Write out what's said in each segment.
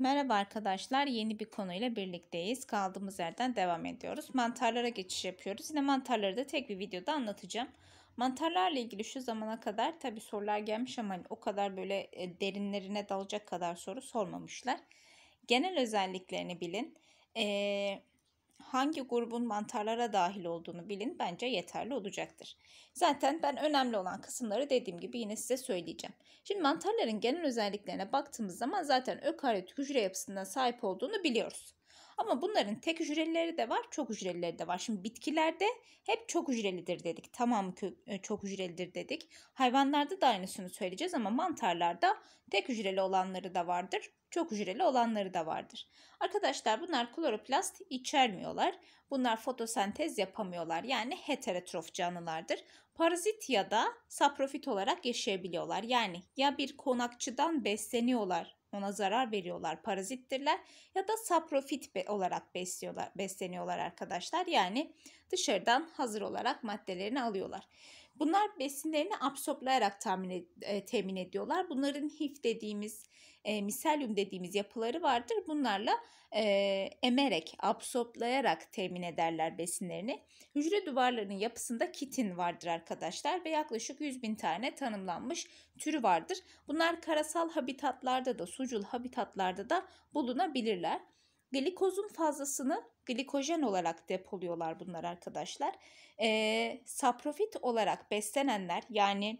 Merhaba arkadaşlar yeni bir konuyla birlikteyiz. Kaldığımız yerden devam ediyoruz. Mantarlara geçiş yapıyoruz. Yine mantarları da tek bir videoda anlatacağım. Mantarlarla ilgili şu zamana kadar tabi sorular gelmiş ama hani o kadar böyle e, derinlerine dalacak kadar soru sormamışlar. Genel özelliklerini bilin. Ee, hangi grubun mantarlara dahil olduğunu bilin bence yeterli olacaktır. Zaten ben önemli olan kısımları dediğim gibi yine size söyleyeceğim. Şimdi mantarların genel özelliklerine baktığımız zaman zaten ökaryot hücre yapısından sahip olduğunu biliyoruz. Ama bunların tek hücrelileri de var, çok hücrelileri de var. Şimdi bitkilerde hep çok hücrelidir dedik. Tamam e, çok hücrelidir dedik. Hayvanlarda da aynısını söyleyeceğiz ama mantarlarda tek hücreli olanları da vardır. Çok hücreli olanları da vardır. Arkadaşlar bunlar kloroplast içermiyorlar. Bunlar fotosentez yapamıyorlar. Yani heterotrof canlılardır. Parazit ya da saprofit olarak yaşayabiliyorlar. Yani ya bir konakçıdan besleniyorlar ona zarar veriyorlar, parazittirler ya da saprofit olarak besliyorlar, besleniyorlar arkadaşlar. Yani dışarıdan hazır olarak maddelerini alıyorlar. Bunlar besinlerini absorplayarak tahmin, e, temin ediyorlar. Bunların HIF dediğimiz e, miselyum dediğimiz yapıları vardır. Bunlarla e, emerek, absorplayarak temin ederler besinlerini. Hücre duvarlarının yapısında kitin vardır arkadaşlar ve yaklaşık 100 bin tane tanımlanmış türü vardır. Bunlar karasal habitatlarda da sucul habitatlarda da bulunabilirler. Glikozun fazlasını glikojen olarak depoluyorlar bunlar arkadaşlar. E, saprofit olarak beslenenler yani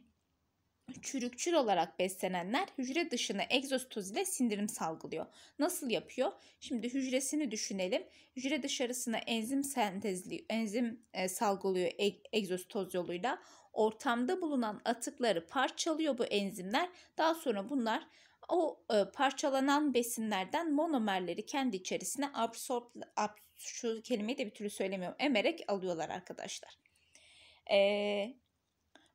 çürükçül olarak beslenenler hücre dışına egzostoz ile sindirim salgılıyor. Nasıl yapıyor? Şimdi hücresini düşünelim. Hücre dışarısına enzim sentezli enzim e, salgılıyor eg, egzostoz yoluyla. Ortamda bulunan atıkları parçalıyor bu enzimler. Daha sonra bunlar o e, parçalanan besinlerden monomerleri kendi içerisine absorb ab, şu kelimeyi de bir türlü söylemiyorum. Emerek alıyorlar arkadaşlar. E,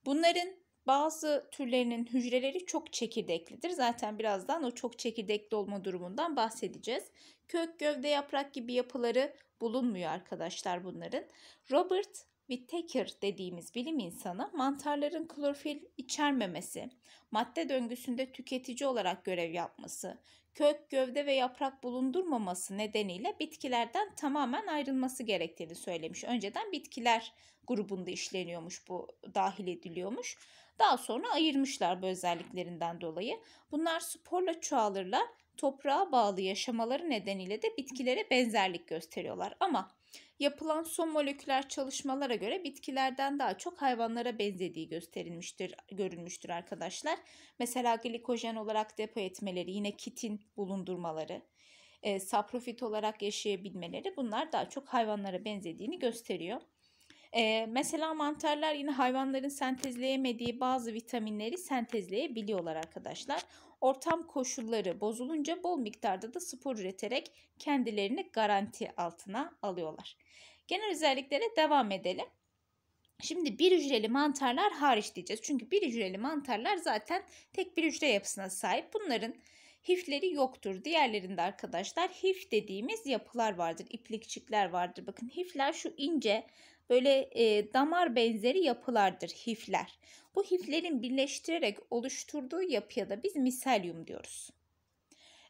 bunların bazı türlerinin hücreleri çok çekirdeklidir. Zaten birazdan o çok çekirdekli olma durumundan bahsedeceğiz. Kök, gövde, yaprak gibi yapıları bulunmuyor arkadaşlar bunların. Robert Whittaker dediğimiz bilim insanı mantarların klorofil içermemesi, madde döngüsünde tüketici olarak görev yapması, kök, gövde ve yaprak bulundurmaması nedeniyle bitkilerden tamamen ayrılması gerektiğini söylemiş. Önceden bitkiler grubunda işleniyormuş bu dahil ediliyormuş. Daha sonra ayırmışlar bu özelliklerinden dolayı. Bunlar sporla çoğalırlar. Toprağa bağlı yaşamaları nedeniyle de bitkilere benzerlik gösteriyorlar. Ama yapılan son moleküler çalışmalara göre bitkilerden daha çok hayvanlara benzediği gösterilmiştir, görülmüştür arkadaşlar. Mesela glikojen olarak depo etmeleri, yine kitin bulundurmaları, e, saprofit olarak yaşayabilmeleri bunlar daha çok hayvanlara benzediğini gösteriyor. Ee, mesela mantarlar yine hayvanların sentezleyemediği bazı vitaminleri sentezleyebiliyorlar arkadaşlar. Ortam koşulları bozulunca bol miktarda da spor üreterek kendilerini garanti altına alıyorlar. Genel özelliklere devam edelim. Şimdi bir hücreli mantarlar hariç diyeceğiz. Çünkü bir hücreli mantarlar zaten tek bir hücre yapısına sahip. Bunların HIF'leri yoktur. Diğerlerinde arkadaşlar HIF dediğimiz yapılar vardır. İplikçikler vardır. Bakın HIF'ler şu ince böyle e, damar benzeri yapılardır hifler. Bu hiflerin birleştirerek oluşturduğu yapıya da biz miselyum diyoruz.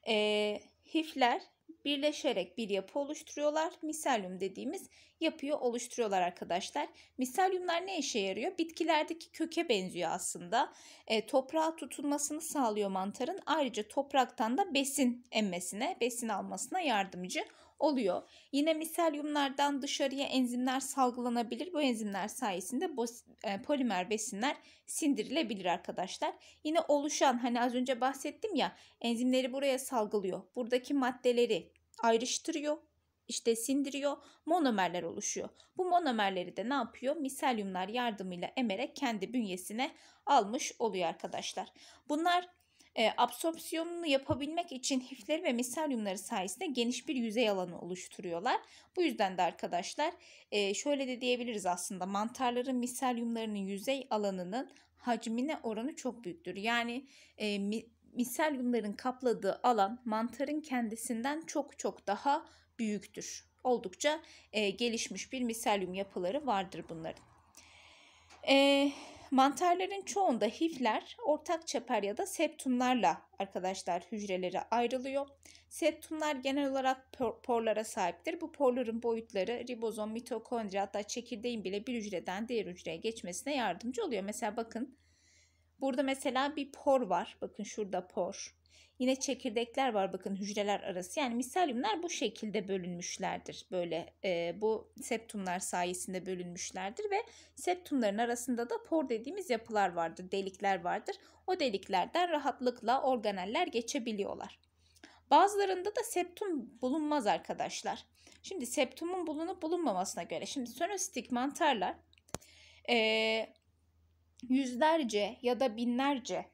E, hifler birleşerek bir yapı oluşturuyorlar. Miselyum dediğimiz yapıyı oluşturuyorlar arkadaşlar. Miselyumlar ne işe yarıyor? Bitkilerdeki köke benziyor aslında. E, toprağa tutunmasını sağlıyor mantarın. Ayrıca topraktan da besin emmesine, besin almasına yardımcı oluyor. Yine miselyumlardan dışarıya enzimler salgılanabilir. Bu enzimler sayesinde e, polimer besinler sindirilebilir arkadaşlar. Yine oluşan hani az önce bahsettim ya enzimleri buraya salgılıyor. Buradaki maddeleri ayrıştırıyor işte sindiriyor, monomerler oluşuyor. Bu monomerleri de ne yapıyor? Miselyumlar yardımıyla emerek kendi bünyesine almış oluyor arkadaşlar. Bunlar e, absorpsiyonunu yapabilmek için hifleri ve miselyumları sayesinde geniş bir yüzey alanı oluşturuyorlar. Bu yüzden de arkadaşlar e, şöyle de diyebiliriz aslında mantarların miselyumlarının yüzey alanının hacmine oranı çok büyüktür. Yani e, mi, miselyumların kapladığı alan mantarın kendisinden çok çok daha büyüktür. Oldukça e, gelişmiş bir miselyum yapıları vardır bunların. E, Mantarların çoğunda hifler ortak çeper ya da septumlarla arkadaşlar hücrelere ayrılıyor. Septumlar genel olarak porlara sahiptir. Bu porların boyutları ribozom, mitokondri hatta çekirdeğin bile bir hücreden diğer hücreye geçmesine yardımcı oluyor. Mesela bakın burada mesela bir por var. Bakın şurada por. Yine çekirdekler var bakın hücreler arası. Yani miselyumlar bu şekilde bölünmüşlerdir. Böyle e, bu septumlar sayesinde bölünmüşlerdir ve septumların arasında da por dediğimiz yapılar vardır, delikler vardır. O deliklerden rahatlıkla organeller geçebiliyorlar. Bazılarında da septum bulunmaz arkadaşlar. Şimdi septumun bulunup bulunmamasına göre. Şimdi sönöstik mantarlar e, yüzlerce ya da binlerce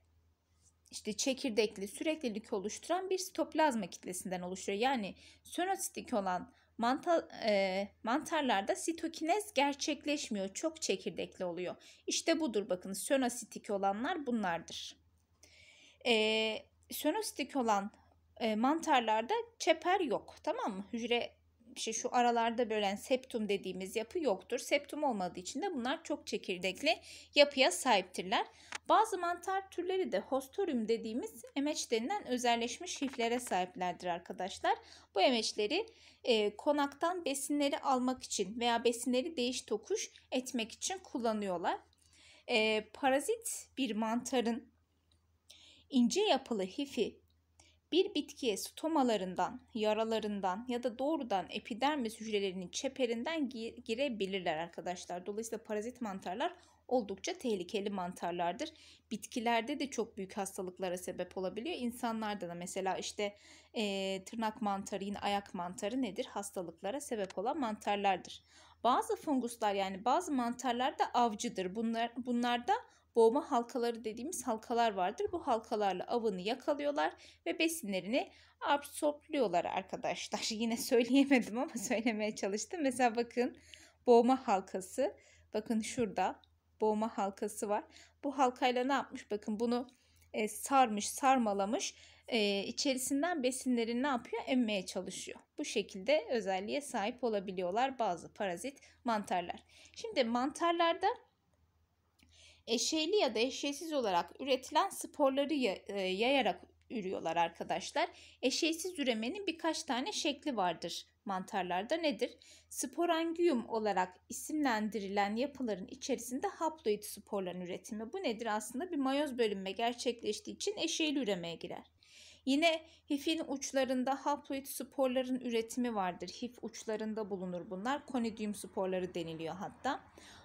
çekirdekli süreklilik oluşturan bir sitoplazma kitlesinden oluşuyor. Yani sönositik olan mantar e, mantarlarda sitokinez gerçekleşmiyor. Çok çekirdekli oluyor. İşte budur bakın sönositik olanlar bunlardır. E, sönositik olan e, mantarlarda çeper yok tamam mı? Hücre işte şu aralarda bölen hani, septum dediğimiz yapı yoktur. Septum olmadığı için de bunlar çok çekirdekli yapıya sahiptirler. Bazı mantar türleri de hostorium dediğimiz emeç denilen özelleşmiş hiflere sahiplerdir arkadaşlar. Bu emeçleri e, konaktan besinleri almak için veya besinleri değiş tokuş etmek için kullanıyorlar. E, parazit bir mantarın ince yapılı hifi bir bitkiye stomalarından, yaralarından ya da doğrudan epidermis hücrelerinin çeperinden girebilirler arkadaşlar. Dolayısıyla parazit mantarlar oldukça tehlikeli mantarlardır. Bitkilerde de çok büyük hastalıklara sebep olabiliyor. İnsanlarda da mesela işte e, tırnak mantarı yine ayak mantarı nedir? Hastalıklara sebep olan mantarlardır. Bazı funguslar yani bazı mantarlar da avcıdır. Bunlar bunlarda boğma halkaları dediğimiz halkalar vardır. Bu halkalarla avını yakalıyorlar ve besinlerini absorpluyorlar arkadaşlar. Yine söyleyemedim ama söylemeye çalıştım. Mesela bakın boğma halkası. Bakın şurada boğma halkası var. Bu halkayla ne yapmış? Bakın bunu e, sarmış, sarmalamış. E, içerisinden besinleri ne yapıyor? Emmeye çalışıyor. Bu şekilde özelliğe sahip olabiliyorlar bazı parazit mantarlar. Şimdi mantarlarda eşeğli ya da eşeğsiz olarak üretilen sporları e, yayarak ürüyorlar arkadaşlar. Eşeğsiz üremenin birkaç tane şekli vardır mantarlarda nedir? Sporangiyum olarak isimlendirilen yapıların içerisinde haploid sporların üretimi. Bu nedir? Aslında bir mayoz bölünme gerçekleştiği için eşeğli üremeye girer. Yine hifin uçlarında haploid sporların üretimi vardır. Hif uçlarında bulunur bunlar. Konidium sporları deniliyor hatta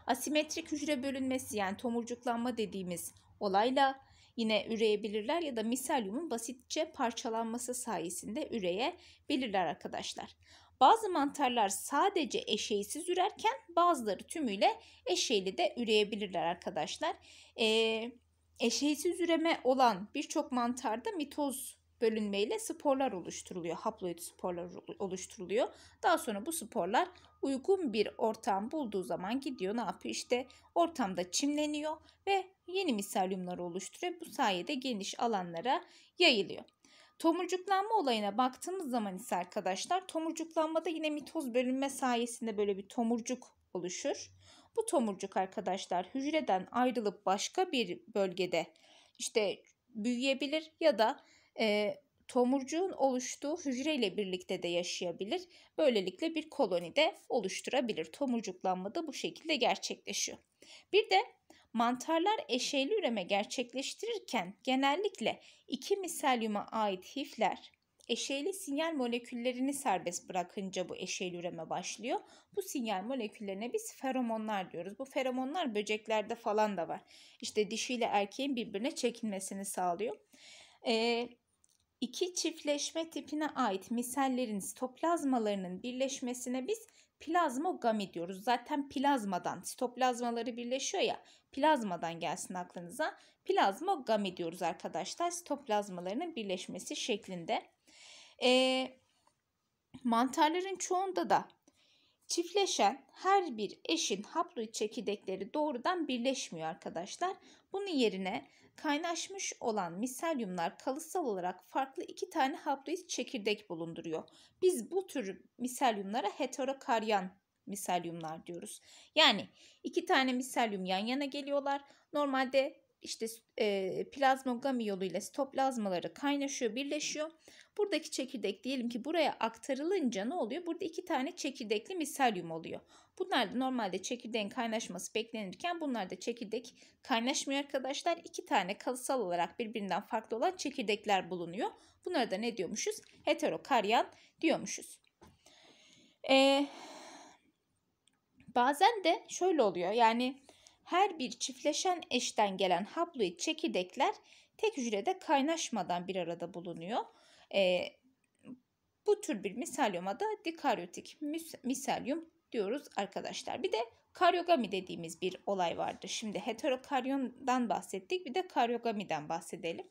asimetrik hücre bölünmesi yani tomurcuklanma dediğimiz olayla yine üreyebilirler ya da miselyumun basitçe parçalanması sayesinde üreyebilirler arkadaşlar. Bazı mantarlar sadece eşeğsiz ürerken bazıları tümüyle eşeğli de üreyebilirler arkadaşlar. Ee, eşeğsiz üreme olan birçok mantarda mitoz bölünmeyle sporlar oluşturuluyor. Haploid sporlar oluşturuluyor. Daha sonra bu sporlar uygun bir ortam bulduğu zaman gidiyor ne yapıyor? İşte ortamda çimleniyor ve yeni misalyumları oluşturuyor. Bu sayede geniş alanlara yayılıyor. Tomurcuklanma olayına baktığımız zaman ise arkadaşlar tomurcuklanmada yine mitoz bölünme sayesinde böyle bir tomurcuk oluşur. Bu tomurcuk arkadaşlar hücreden ayrılıp başka bir bölgede işte büyüyebilir ya da e, tomurcuğun oluştuğu hücre birlikte de yaşayabilir. Böylelikle bir koloni de oluşturabilir. Tomurcuklanma da bu şekilde gerçekleşiyor. Bir de mantarlar eşeyli üreme gerçekleştirirken genellikle iki misalyuma ait hifler eşeyli sinyal moleküllerini serbest bırakınca bu eşeyli üreme başlıyor. Bu sinyal moleküllerine biz feromonlar diyoruz. Bu feromonlar böceklerde falan da var. İşte dişiyle erkeğin birbirine çekilmesini sağlıyor. Ee, İki çiftleşme tipine ait misallerin sitoplazmalarının birleşmesine biz plazmogami diyoruz. Zaten plazmadan, sitoplazmaları birleşiyor ya, plazmadan gelsin aklınıza. Plazmogami diyoruz arkadaşlar, sitoplazmalarının birleşmesi şeklinde. Ee, mantarların çoğunda da Çiftleşen her bir eşin haploid çekirdekleri doğrudan birleşmiyor arkadaşlar. Bunun yerine kaynaşmış olan miselyumlar kalıtsal olarak farklı iki tane haploid çekirdek bulunduruyor. Biz bu tür miselyumlara heterokaryan miselyumlar diyoruz. Yani iki tane miselyum yan yana geliyorlar. Normalde işte e, plazmogami yoluyla sitoplazmaları kaynaşıyor, birleşiyor. Buradaki çekirdek diyelim ki buraya aktarılınca ne oluyor? Burada iki tane çekirdekli miselyum oluyor. Bunlar da normalde çekirdeğin kaynaşması beklenirken bunlar da çekirdek kaynaşmıyor arkadaşlar. İki tane kalıtsal olarak birbirinden farklı olan çekirdekler bulunuyor. Bunlara da ne diyormuşuz? Heterokaryan diyormuşuz. Ee, bazen de şöyle oluyor yani her bir çiftleşen eşten gelen haploid çekirdekler tek hücrede kaynaşmadan bir arada bulunuyor. E, bu tür bir miselyuma da dikaryotik miselyum diyoruz arkadaşlar. Bir de karyogami dediğimiz bir olay vardı. Şimdi heterokaryondan bahsettik bir de karyogamiden bahsedelim.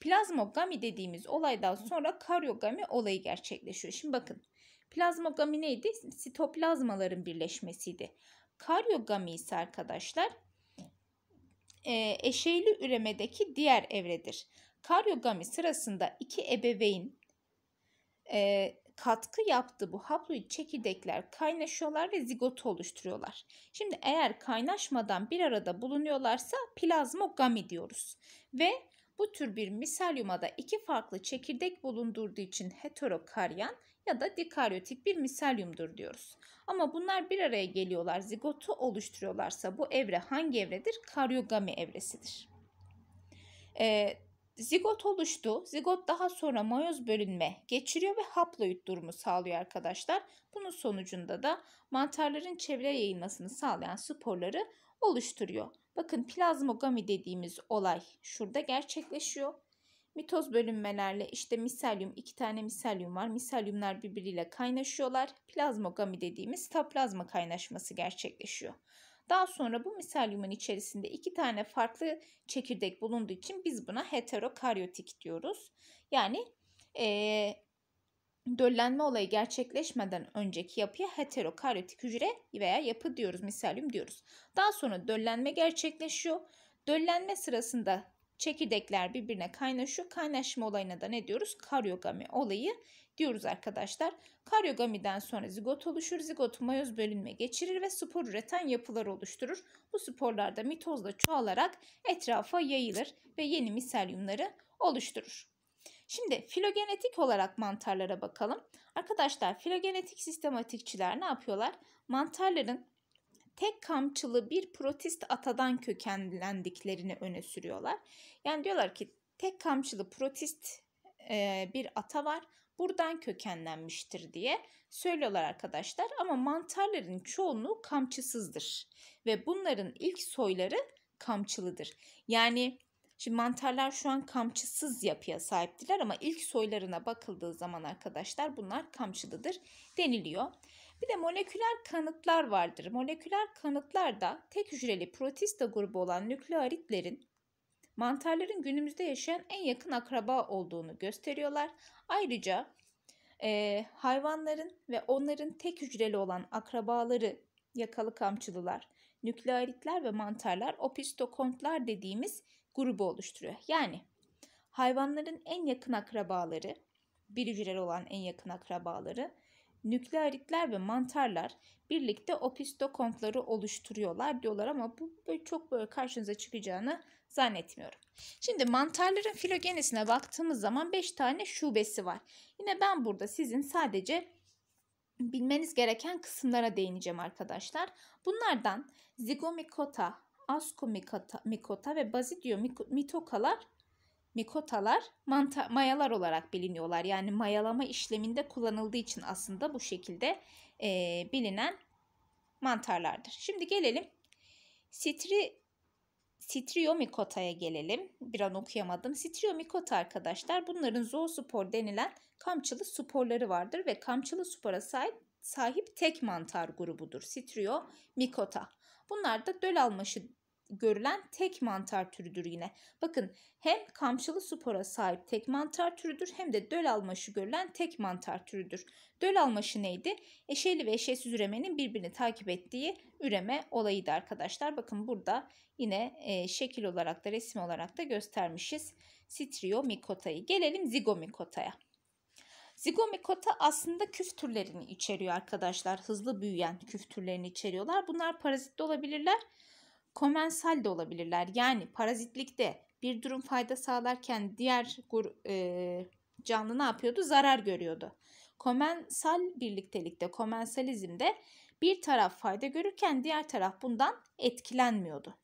Plazmogami dediğimiz olaydan sonra karyogami olayı gerçekleşiyor. Şimdi bakın plazmogami neydi? Sitoplazmaların birleşmesiydi. Karyogami ise arkadaşlar e, eşeyli üremedeki diğer evredir. Karyogami sırasında iki ebeveyn e, katkı yaptığı bu haploid çekirdekler kaynaşıyorlar ve zigot oluşturuyorlar. Şimdi eğer kaynaşmadan bir arada bulunuyorlarsa plazmogami diyoruz. Ve bu tür bir miselyumada iki farklı çekirdek bulundurduğu için heterokaryan ya da dikaryotik bir miselyumdur diyoruz. Ama bunlar bir araya geliyorlar, zigotu oluşturuyorlarsa bu evre hangi evredir? Karyogami evresidir. Ee, zigot oluştu. Zigot daha sonra mayoz bölünme geçiriyor ve haploid durumu sağlıyor arkadaşlar. Bunun sonucunda da mantarların çevre yayılmasını sağlayan sporları oluşturuyor. Bakın plazmogami dediğimiz olay şurada gerçekleşiyor. Mitoz bölünmelerle işte miselyum, iki tane miselyum var. Miselyumlar birbiriyle kaynaşıyorlar. Plazmogami dediğimiz taplazma kaynaşması gerçekleşiyor. Daha sonra bu miselyumun içerisinde iki tane farklı çekirdek bulunduğu için biz buna heterokaryotik diyoruz. Yani ee, döllenme olayı gerçekleşmeden önceki yapıya heterokaryotik hücre veya yapı diyoruz, miselyum diyoruz. Daha sonra döllenme gerçekleşiyor. Döllenme sırasında çekirdekler birbirine kaynaşıyor. Kaynaşma olayına da ne diyoruz? Karyogami olayı diyoruz arkadaşlar. Karyogamiden sonra zigot oluşur. Zigot mayoz bölünme geçirir ve spor üreten yapılar oluşturur. Bu sporlarda mitozla çoğalarak etrafa yayılır ve yeni miselyumları oluşturur. Şimdi filogenetik olarak mantarlara bakalım. Arkadaşlar filogenetik sistematikçiler ne yapıyorlar? Mantarların tek kamçılı bir protist atadan kökenlendiklerini öne sürüyorlar. Yani diyorlar ki tek kamçılı protist e, bir ata var buradan kökenlenmiştir diye söylüyorlar arkadaşlar ama mantarların çoğunluğu kamçısızdır ve bunların ilk soyları kamçılıdır. Yani şimdi mantarlar şu an kamçısız yapıya sahiptiler ama ilk soylarına bakıldığı zaman arkadaşlar bunlar kamçılıdır deniliyor. Bir de moleküler kanıtlar vardır. Moleküler kanıtlar da tek hücreli protista grubu olan nükleoritlerin mantarların günümüzde yaşayan en yakın akraba olduğunu gösteriyorlar. Ayrıca e, hayvanların ve onların tek hücreli olan akrabaları yakalı kamçılılar, nükleoritler ve mantarlar opistokontlar dediğimiz grubu oluşturuyor. Yani hayvanların en yakın akrabaları, bir hücreli olan en yakın akrabaları nüklearitler ve mantarlar birlikte opistokontları oluşturuyorlar diyorlar ama bu böyle çok böyle karşınıza çıkacağını zannetmiyorum. Şimdi mantarların filogenesine baktığımız zaman 5 tane şubesi var. Yine ben burada sizin sadece bilmeniz gereken kısımlara değineceğim arkadaşlar. Bunlardan zigomikota, askomikota ve bazidiomitokalar mikotalar manta, mayalar olarak biliniyorlar. Yani mayalama işleminde kullanıldığı için aslında bu şekilde e, bilinen mantarlardır. Şimdi gelelim stri, striomikota'ya gelelim. Bir an okuyamadım. Striomikota arkadaşlar bunların zoospor denilen kamçılı sporları vardır ve kamçılı spora sahip, sahip tek mantar grubudur. Striomikota. Bunlar da döl almaşı görülen tek mantar türüdür yine. Bakın hem kamçılı spora sahip tek mantar türüdür hem de döl almaşı görülen tek mantar türüdür. Döl almaşı neydi? Eşeli ve eşesiz üremenin birbirini takip ettiği üreme olayıydı arkadaşlar. Bakın burada yine e, şekil olarak da resim olarak da göstermişiz. Striomikota'yı. Gelelim zigomikota'ya. Zigomikota aslında küf türlerini içeriyor arkadaşlar. Hızlı büyüyen küf türlerini içeriyorlar. Bunlar parazit olabilirler komensal de olabilirler. Yani parazitlikte bir durum fayda sağlarken diğer e, canlı ne yapıyordu? Zarar görüyordu. Komensal birliktelikte, komensalizmde bir taraf fayda görürken diğer taraf bundan etkilenmiyordu.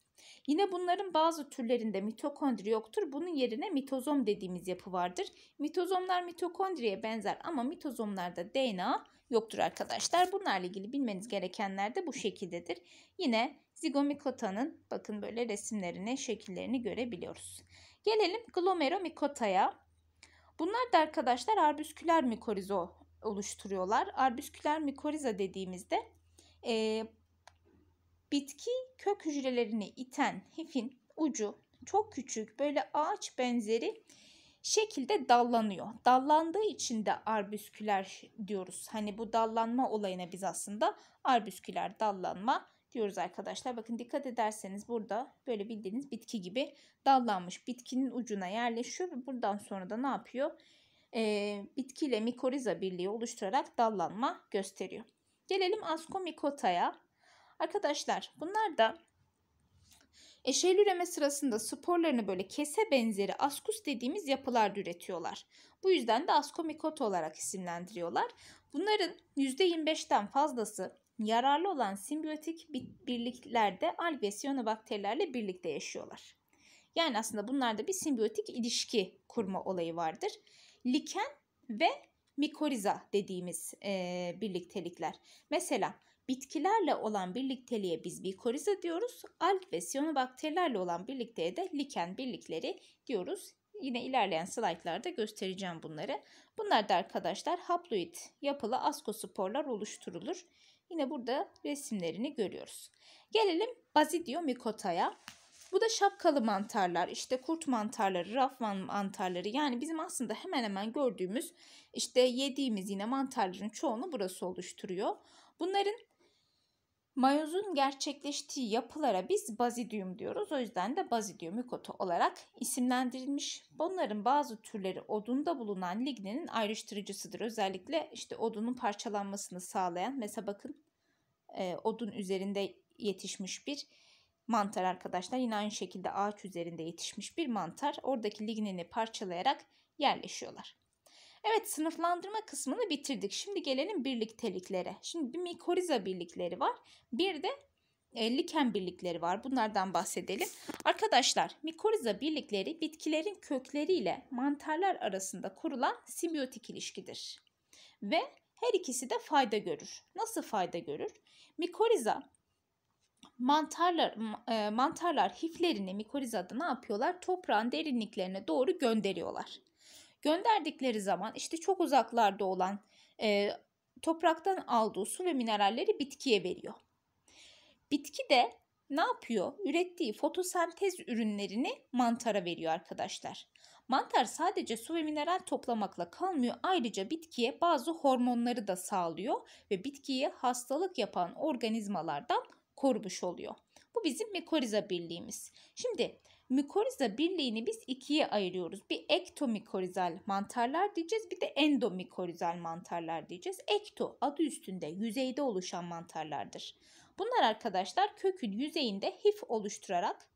Yine bunların bazı türlerinde mitokondri yoktur. Bunun yerine mitozom dediğimiz yapı vardır. Mitozomlar mitokondriye benzer ama mitozomlarda DNA yoktur arkadaşlar. Bunlarla ilgili bilmeniz gerekenler de bu şekildedir. Yine zigomikotanın bakın böyle resimlerini, şekillerini görebiliyoruz. Gelelim glomeromikotaya. Bunlar da arkadaşlar arbüsküler mikorizo oluşturuyorlar. Arbüsküler mikoriza dediğimizde e, bitki kök hücrelerini iten hifin ucu çok küçük böyle ağaç benzeri şekilde dallanıyor. Dallandığı için de arbüsküler diyoruz. Hani bu dallanma olayına biz aslında arbüsküler dallanma diyoruz arkadaşlar. Bakın dikkat ederseniz burada böyle bildiğiniz bitki gibi dallanmış bitkinin ucuna yerleşiyor ve buradan sonra da ne yapıyor? Ee, bitkiyle mikoriza birliği oluşturarak dallanma gösteriyor. Gelelim askomikotaya. Arkadaşlar bunlar da eşeğil üreme sırasında sporlarını böyle kese benzeri askus dediğimiz yapılar üretiyorlar. Bu yüzden de askomikot olarak isimlendiriyorlar. Bunların %25'ten fazlası yararlı olan simbiyotik birliklerde alg ve siyanobakterilerle birlikte yaşıyorlar. Yani aslında bunlarda bir simbiyotik ilişki kurma olayı vardır. Liken ve mikoriza dediğimiz e, birliktelikler. Mesela bitkilerle olan birlikteliğe biz mikoriza diyoruz. Alg ve siyanobakterilerle olan birlikteye de liken birlikleri diyoruz. Yine ilerleyen slaytlarda göstereceğim bunları. Bunlar da arkadaşlar haploid yapılı askosporlar oluşturulur. Yine burada resimlerini görüyoruz. Gelelim Basidiomycota'ya. Bu da şapkalı mantarlar, işte kurt mantarları, rafman mantarları yani bizim aslında hemen hemen gördüğümüz işte yediğimiz yine mantarların çoğunu burası oluşturuyor. Bunların Mayozun gerçekleştiği yapılara biz bazidiyum diyoruz. O yüzden de bazidiyum mikotu olarak isimlendirilmiş. Bunların bazı türleri odunda bulunan ligninin ayrıştırıcısıdır. Özellikle işte odunun parçalanmasını sağlayan mesela bakın e, odun üzerinde yetişmiş bir mantar arkadaşlar. Yine aynı şekilde ağaç üzerinde yetişmiş bir mantar. Oradaki lignini parçalayarak yerleşiyorlar. Evet sınıflandırma kısmını bitirdik. Şimdi gelelim birlikteliklere. Şimdi bir mikoriza birlikleri var. Bir de e, liken birlikleri var. Bunlardan bahsedelim. Arkadaşlar mikoriza birlikleri bitkilerin kökleriyle mantarlar arasında kurulan simbiyotik ilişkidir. Ve her ikisi de fayda görür. Nasıl fayda görür? Mikoriza mantarlar e, mantarlar hiflerini mikorizada ne yapıyorlar? Toprağın derinliklerine doğru gönderiyorlar. Gönderdikleri zaman işte çok uzaklarda olan e, topraktan aldığı su ve mineralleri bitkiye veriyor. Bitki de ne yapıyor? Ürettiği fotosentez ürünlerini mantara veriyor arkadaşlar. Mantar sadece su ve mineral toplamakla kalmıyor. Ayrıca bitkiye bazı hormonları da sağlıyor ve bitkiyi hastalık yapan organizmalardan korumuş oluyor. Bu bizim mikoriza birliğimiz. Şimdi mikoriza birliğini biz ikiye ayırıyoruz. Bir ektomikorizal mantarlar diyeceğiz bir de endomikorizal mantarlar diyeceğiz. Ekto adı üstünde yüzeyde oluşan mantarlardır. Bunlar arkadaşlar kökün yüzeyinde hif oluşturarak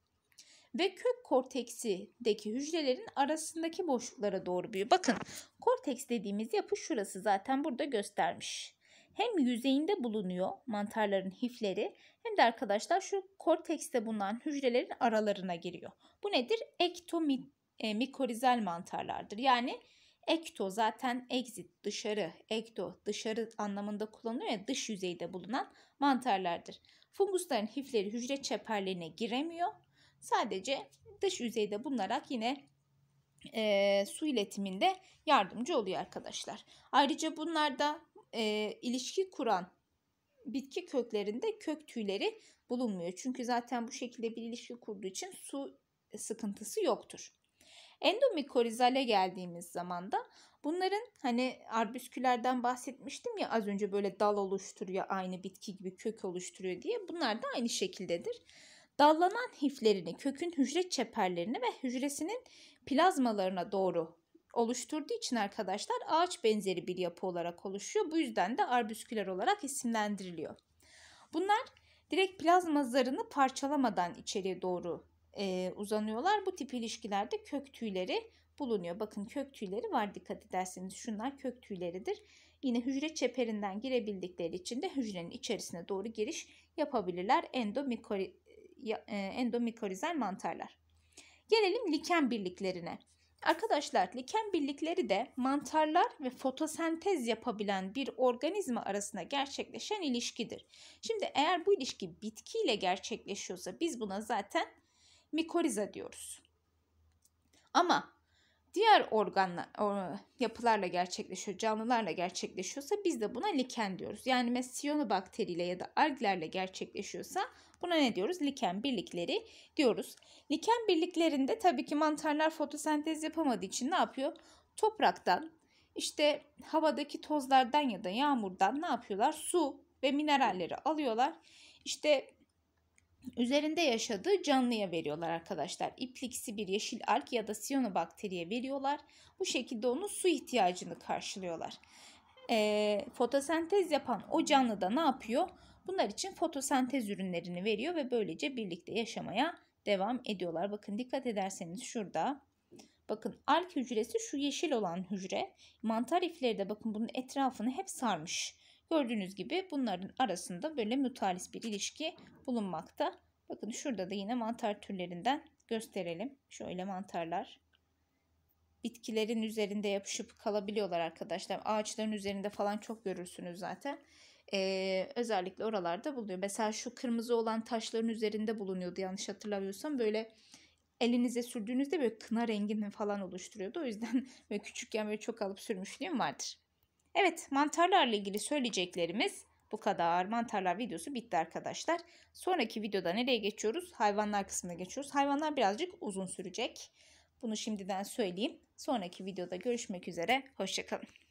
ve kök korteksideki hücrelerin arasındaki boşluklara doğru büyüyor. Bakın korteks dediğimiz yapı şurası zaten burada göstermiş hem yüzeyinde bulunuyor mantarların hifleri hem de arkadaşlar şu kortekste bulunan hücrelerin aralarına giriyor. Bu nedir? Ektomikorizal e, mantarlardır. Yani ekto zaten exit dışarı, ekto dışarı anlamında kullanılıyor ya dış yüzeyde bulunan mantarlardır. Fungusların hifleri hücre çeperlerine giremiyor. Sadece dış yüzeyde bulunarak yine e, su iletiminde yardımcı oluyor arkadaşlar. Ayrıca bunlarda e, ilişki kuran bitki köklerinde kök tüyleri bulunmuyor. Çünkü zaten bu şekilde bir ilişki kurduğu için su sıkıntısı yoktur. Endomikorizale geldiğimiz zaman da bunların hani arbüskülerden bahsetmiştim ya az önce böyle dal oluşturuyor aynı bitki gibi kök oluşturuyor diye bunlar da aynı şekildedir. Dallanan hiflerini, kökün hücre çeperlerine ve hücresinin plazmalarına doğru oluşturduğu için arkadaşlar ağaç benzeri bir yapı olarak oluşuyor. Bu yüzden de arbüsküler olarak isimlendiriliyor. Bunlar direkt plazma zarını parçalamadan içeriye doğru e, uzanıyorlar. Bu tip ilişkilerde kök tüyleri bulunuyor. Bakın kök tüyleri var dikkat ederseniz şunlar kök tüyleridir. Yine hücre çeperinden girebildikleri için de hücrenin içerisine doğru giriş yapabilirler endomikori, e, endomikorizal mantarlar. Gelelim liken birliklerine. Arkadaşlar liken birlikleri de mantarlar ve fotosentez yapabilen bir organizma arasında gerçekleşen ilişkidir. Şimdi eğer bu ilişki bitkiyle gerçekleşiyorsa biz buna zaten mikoriza diyoruz. Ama diğer organlar yapılarla gerçekleşiyor, canlılarla gerçekleşiyorsa biz de buna liken diyoruz. Yani mesela siyonobakteriyle ya da alglerle gerçekleşiyorsa Buna ne diyoruz? Liken birlikleri diyoruz. Liken birliklerinde tabii ki mantarlar fotosentez yapamadığı için ne yapıyor? Topraktan, işte havadaki tozlardan ya da yağmurdan ne yapıyorlar? Su ve mineralleri alıyorlar. İşte üzerinde yaşadığı canlıya veriyorlar arkadaşlar. İpliksi bir yeşil alk ya da siyonobakteriye veriyorlar. Bu şekilde onun su ihtiyacını karşılıyorlar. E, fotosentez yapan o canlı da ne yapıyor? Bunlar için fotosentez ürünlerini veriyor ve böylece birlikte yaşamaya devam ediyorlar. Bakın dikkat ederseniz şurada bakın alk hücresi şu yeşil olan hücre mantar ifleri de bakın bunun etrafını hep sarmış. Gördüğünüz gibi bunların arasında böyle mutalis bir ilişki bulunmakta. Bakın şurada da yine mantar türlerinden gösterelim. Şöyle mantarlar. Bitkilerin üzerinde yapışıp kalabiliyorlar arkadaşlar. Ağaçların üzerinde falan çok görürsünüz zaten e, özellikle oralarda bulunuyor. Mesela şu kırmızı olan taşların üzerinde bulunuyordu yanlış hatırlamıyorsam böyle elinize sürdüğünüzde böyle kına rengini falan oluşturuyordu. O yüzden böyle küçükken böyle çok alıp sürmüşlüğüm vardır. Evet mantarlarla ilgili söyleyeceklerimiz bu kadar. Mantarlar videosu bitti arkadaşlar. Sonraki videoda nereye geçiyoruz? Hayvanlar kısmına geçiyoruz. Hayvanlar birazcık uzun sürecek. Bunu şimdiden söyleyeyim. Sonraki videoda görüşmek üzere. Hoşçakalın.